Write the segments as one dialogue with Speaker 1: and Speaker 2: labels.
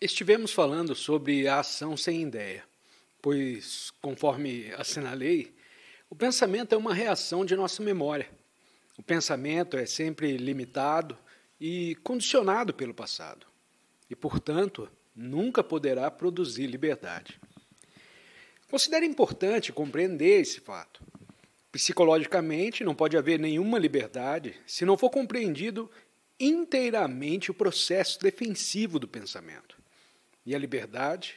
Speaker 1: Estivemos falando sobre a ação sem ideia, pois, conforme assinalei, o pensamento é uma reação de nossa memória. O pensamento é sempre limitado e condicionado pelo passado, e, portanto, nunca poderá produzir liberdade. Considero importante compreender esse fato. Psicologicamente, não pode haver nenhuma liberdade se não for compreendido inteiramente o processo defensivo do pensamento e a liberdade,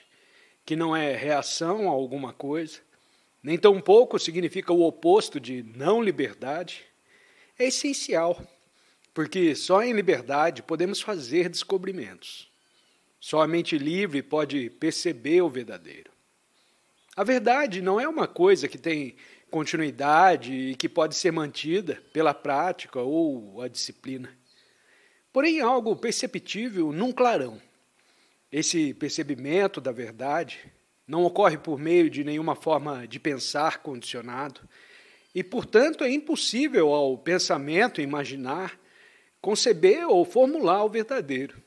Speaker 1: que não é reação a alguma coisa, nem tampouco significa o oposto de não liberdade, é essencial, porque só em liberdade podemos fazer descobrimentos. Só a mente livre pode perceber o verdadeiro. A verdade não é uma coisa que tem continuidade e que pode ser mantida pela prática ou a disciplina. Porém, algo perceptível num clarão esse percebimento da verdade não ocorre por meio de nenhuma forma de pensar condicionado e, portanto, é impossível ao pensamento imaginar conceber ou formular o verdadeiro.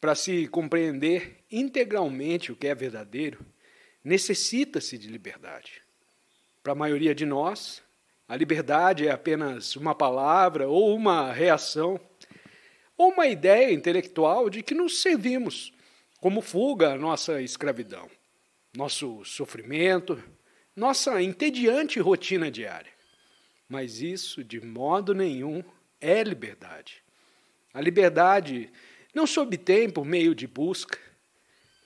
Speaker 1: Para se compreender integralmente o que é verdadeiro, necessita-se de liberdade. Para a maioria de nós, a liberdade é apenas uma palavra ou uma reação ou uma ideia intelectual de que nos servimos como fuga a nossa escravidão, nosso sofrimento, nossa entediante rotina diária. Mas isso, de modo nenhum, é liberdade. A liberdade não se obtém por meio de busca,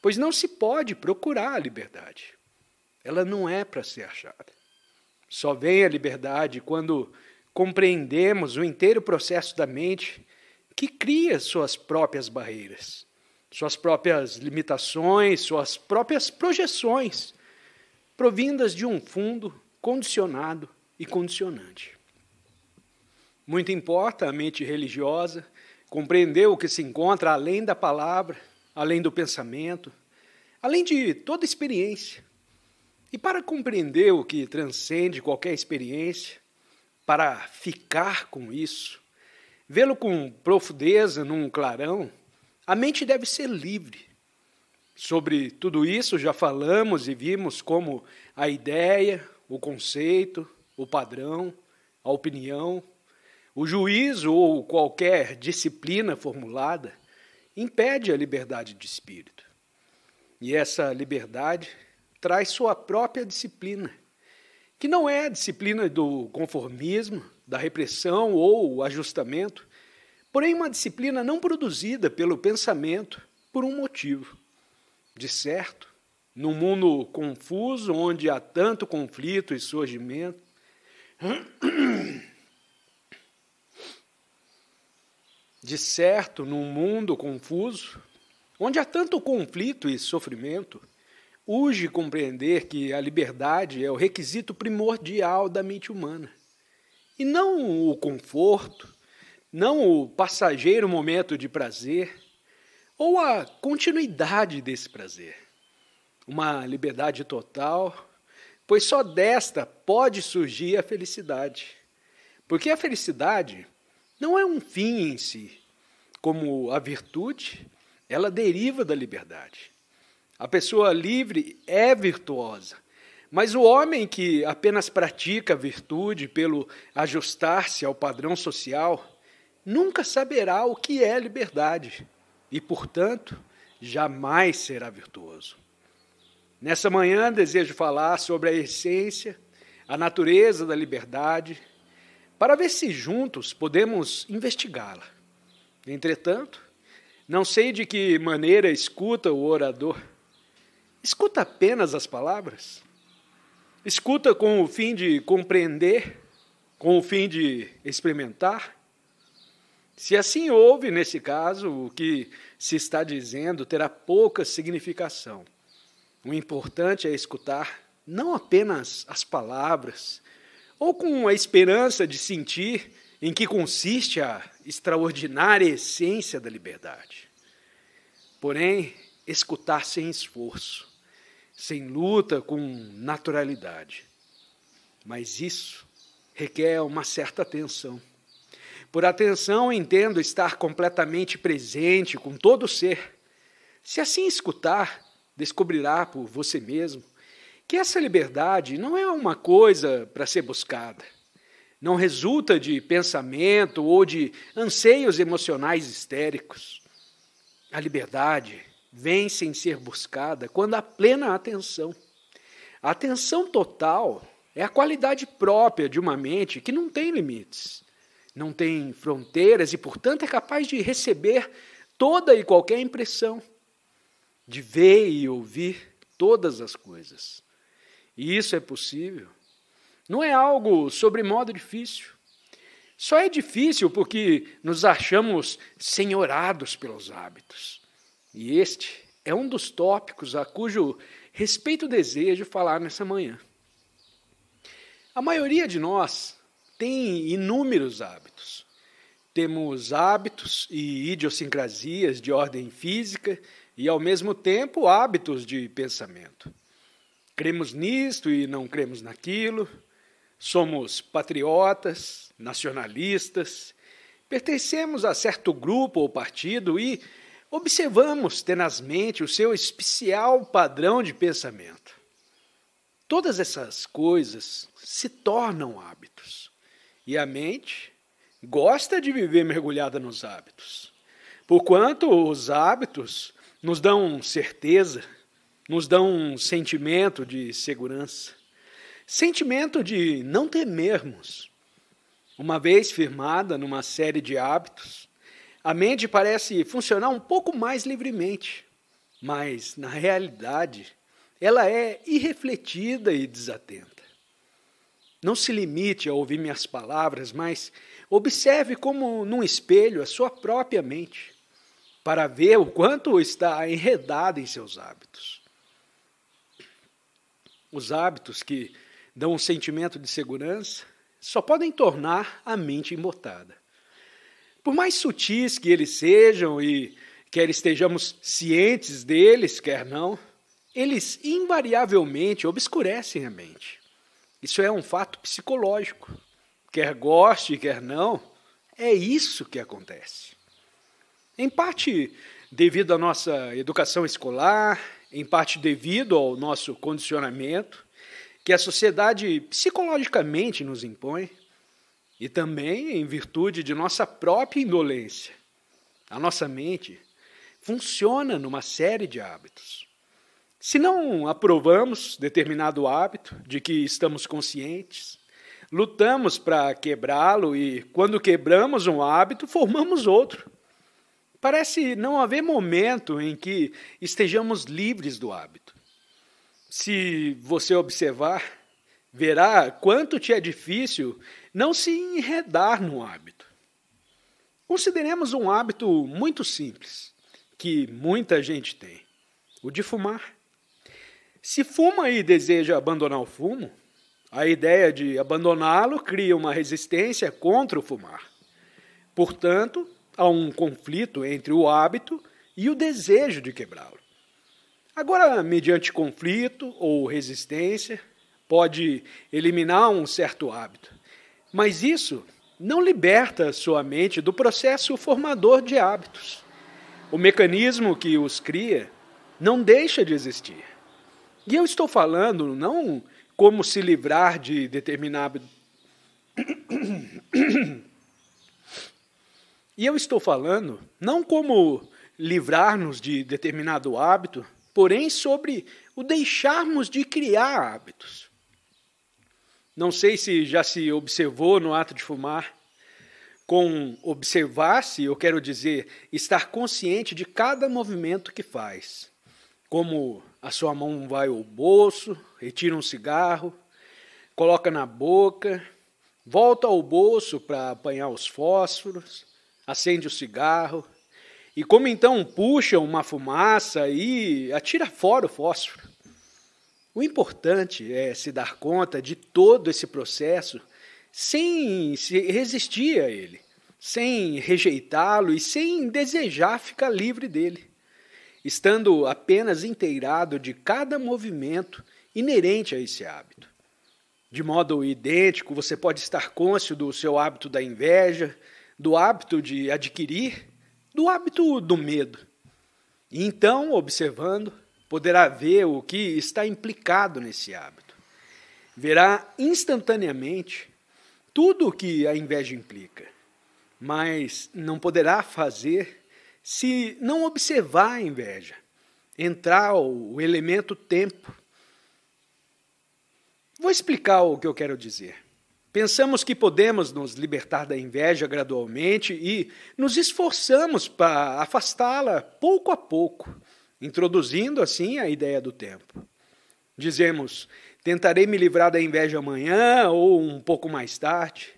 Speaker 1: pois não se pode procurar a liberdade. Ela não é para ser achada. Só vem a liberdade quando compreendemos o inteiro processo da mente que cria suas próprias barreiras suas próprias limitações, suas próprias projeções, provindas de um fundo condicionado e condicionante. Muito importa a mente religiosa compreender o que se encontra além da palavra, além do pensamento, além de toda experiência. E para compreender o que transcende qualquer experiência, para ficar com isso, vê-lo com profundeza num clarão, a mente deve ser livre. Sobre tudo isso já falamos e vimos como a ideia, o conceito, o padrão, a opinião, o juízo ou qualquer disciplina formulada impede a liberdade de espírito. E essa liberdade traz sua própria disciplina, que não é a disciplina do conformismo, da repressão ou ajustamento, porém uma disciplina não produzida pelo pensamento por um motivo. De certo, num mundo confuso onde há tanto conflito e surgimento, de certo, num mundo confuso, onde há tanto conflito e sofrimento, urge compreender que a liberdade é o requisito primordial da mente humana, e não o conforto, não o passageiro momento de prazer ou a continuidade desse prazer. Uma liberdade total, pois só desta pode surgir a felicidade. Porque a felicidade não é um fim em si, como a virtude, ela deriva da liberdade. A pessoa livre é virtuosa, mas o homem que apenas pratica a virtude pelo ajustar-se ao padrão social nunca saberá o que é liberdade e, portanto, jamais será virtuoso. Nessa manhã, desejo falar sobre a essência, a natureza da liberdade, para ver se juntos podemos investigá-la. Entretanto, não sei de que maneira escuta o orador. Escuta apenas as palavras? Escuta com o fim de compreender, com o fim de experimentar? Se assim houve, nesse caso, o que se está dizendo terá pouca significação. O importante é escutar não apenas as palavras, ou com a esperança de sentir em que consiste a extraordinária essência da liberdade. Porém, escutar sem esforço, sem luta, com naturalidade. Mas isso requer uma certa atenção por atenção, entendo estar completamente presente com todo o ser. Se assim escutar, descobrirá por você mesmo que essa liberdade não é uma coisa para ser buscada. Não resulta de pensamento ou de anseios emocionais histéricos. A liberdade vem sem ser buscada quando há plena atenção. A atenção total é a qualidade própria de uma mente que não tem limites não tem fronteiras e, portanto, é capaz de receber toda e qualquer impressão, de ver e ouvir todas as coisas. E isso é possível. Não é algo sobre modo difícil. Só é difícil porque nos achamos senhorados pelos hábitos. E este é um dos tópicos a cujo respeito desejo falar nessa manhã. A maioria de nós tem inúmeros hábitos. Temos hábitos e idiosincrasias de ordem física e, ao mesmo tempo, hábitos de pensamento. Cremos nisto e não cremos naquilo. Somos patriotas, nacionalistas, pertencemos a certo grupo ou partido e observamos tenazmente o seu especial padrão de pensamento. Todas essas coisas se tornam hábitos. E a mente gosta de viver mergulhada nos hábitos. Porquanto os hábitos nos dão certeza, nos dão um sentimento de segurança, sentimento de não temermos. Uma vez firmada numa série de hábitos, a mente parece funcionar um pouco mais livremente, mas, na realidade, ela é irrefletida e desatenta. Não se limite a ouvir minhas palavras, mas observe como num espelho a sua própria mente, para ver o quanto está enredada em seus hábitos. Os hábitos que dão um sentimento de segurança só podem tornar a mente embotada. Por mais sutis que eles sejam e quer estejamos cientes deles, quer não, eles invariavelmente obscurecem a mente. Isso é um fato psicológico. Quer goste, quer não, é isso que acontece. Em parte devido à nossa educação escolar, em parte devido ao nosso condicionamento, que a sociedade psicologicamente nos impõe, e também em virtude de nossa própria indolência. A nossa mente funciona numa série de hábitos. Se não aprovamos determinado hábito de que estamos conscientes, lutamos para quebrá-lo e, quando quebramos um hábito, formamos outro. Parece não haver momento em que estejamos livres do hábito. Se você observar, verá quanto te é difícil não se enredar no hábito. Consideremos um hábito muito simples, que muita gente tem: o de fumar. Se fuma e deseja abandonar o fumo, a ideia de abandoná-lo cria uma resistência contra o fumar. Portanto, há um conflito entre o hábito e o desejo de quebrá-lo. Agora, mediante conflito ou resistência, pode eliminar um certo hábito, mas isso não liberta sua mente do processo formador de hábitos. O mecanismo que os cria não deixa de existir. E eu estou falando não como se livrar de determinado. E eu estou falando não como livrar-nos de determinado hábito, porém sobre o deixarmos de criar hábitos. Não sei se já se observou no ato de fumar. Com observar-se, eu quero dizer estar consciente de cada movimento que faz como a sua mão vai ao bolso, retira um cigarro, coloca na boca, volta ao bolso para apanhar os fósforos, acende o cigarro, e como então puxa uma fumaça e atira fora o fósforo. O importante é se dar conta de todo esse processo sem se resistir a ele, sem rejeitá-lo e sem desejar ficar livre dele estando apenas inteirado de cada movimento inerente a esse hábito. De modo idêntico, você pode estar côncio do seu hábito da inveja, do hábito de adquirir, do hábito do medo. E então, observando, poderá ver o que está implicado nesse hábito. Verá instantaneamente tudo o que a inveja implica, mas não poderá fazer se não observar a inveja, entrar o elemento tempo. Vou explicar o que eu quero dizer. Pensamos que podemos nos libertar da inveja gradualmente e nos esforçamos para afastá-la pouco a pouco, introduzindo assim a ideia do tempo. Dizemos: tentarei me livrar da inveja amanhã ou um pouco mais tarde.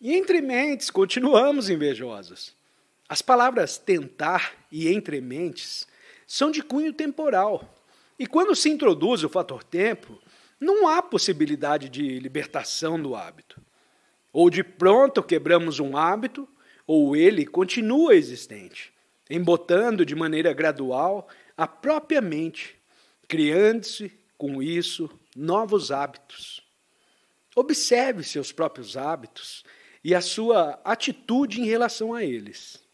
Speaker 1: E entre mentes, continuamos invejosos. As palavras tentar e entre mentes são de cunho temporal. E quando se introduz o fator tempo, não há possibilidade de libertação do hábito. Ou de pronto quebramos um hábito, ou ele continua existente, embotando de maneira gradual a própria mente, criando-se, com isso, novos hábitos. Observe seus próprios hábitos e a sua atitude em relação a eles.